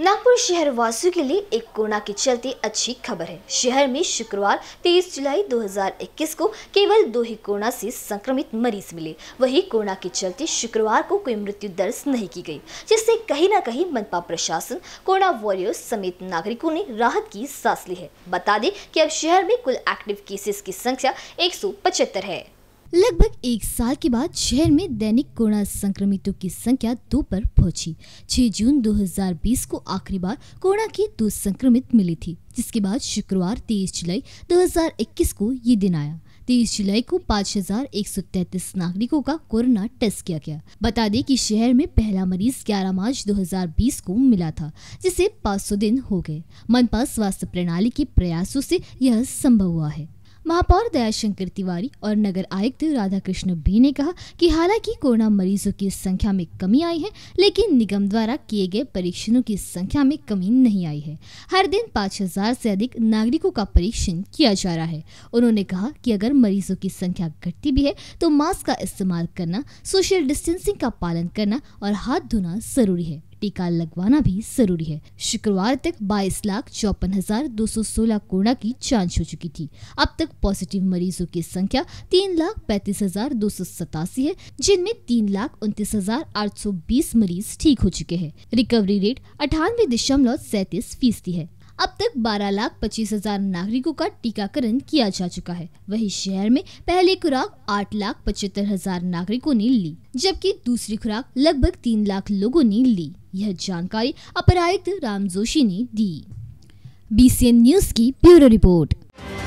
नागपुर शहर वासियों के लिए एक कोरोना के चलते अच्छी खबर है शहर में शुक्रवार 23 जुलाई 2021 को केवल दो ही कोरोना से संक्रमित मरीज मिले वही कोरोना के चलते शुक्रवार को कोई मृत्यु दर्ज नहीं की गई जिससे कहीं ना कहीं मनपा प्रशासन कोरोना वॉरियर्स समेत नागरिकों ने राहत की सांस ली है बता दें कि अब शहर में कुल एक्टिव केसेस की संख्या एक है लगभग एक साल के बाद शहर में दैनिक कोरोना संक्रमितों की संख्या दो पर पहुंची 6 जून 2020 को आखिरी बार कोरोना की दो संक्रमित मिली थी जिसके बाद शुक्रवार 23 जुलाई 2021 को ये दिन आया 23 जुलाई को 5,133 नागरिकों का कोरोना टेस्ट किया गया बता दें कि शहर में पहला मरीज 11 मार्च 2020 को मिला था जिसे 500 दिन हो गए मनपा स्वास्थ्य प्रणाली के प्रयासों से यह संभव हुआ है महापौर दयाशंकर तिवारी और नगर आयुक्त राधा कृष्ण बी ने कहा कि हालांकि कोरोना मरीजों की संख्या में कमी आई है लेकिन निगम द्वारा किए गए परीक्षणों की संख्या में कमी नहीं आई है हर दिन पाँच हजार से अधिक नागरिकों का परीक्षण किया जा रहा है उन्होंने कहा कि अगर मरीजों की संख्या घटती भी है तो मास्क का इस्तेमाल करना सोशल डिस्टेंसिंग का पालन करना और हाथ धोना जरूरी है टीका लगवाना भी जरूरी है शुक्रवार तक बाईस लाख चौपन हजार दो सौ सोलह कोरोना की जांच हो चुकी थी अब तक पॉजिटिव मरीजों की संख्या तीन लाख पैंतीस हजार दो सौ सतासी है जिनमें तीन लाख उनतीस हजार आठ सौ बीस मरीज ठीक हो चुके हैं रिकवरी रेट अठानवे दशमलव सैतीस फीसदी है अब तक बारह लाख पच्चीस हजार नागरिकों का टीकाकरण किया जा चुका है वही शहर में पहली खुराक आठ लाख पचहत्तर हजार नागरिकों ने ली जबकि दूसरी खुराक लगभग तीन लाख लोगों ने ली यह जानकारी अपरायुक्त राम जोशी ने दी बीसीएन न्यूज की ब्यूरो रिपोर्ट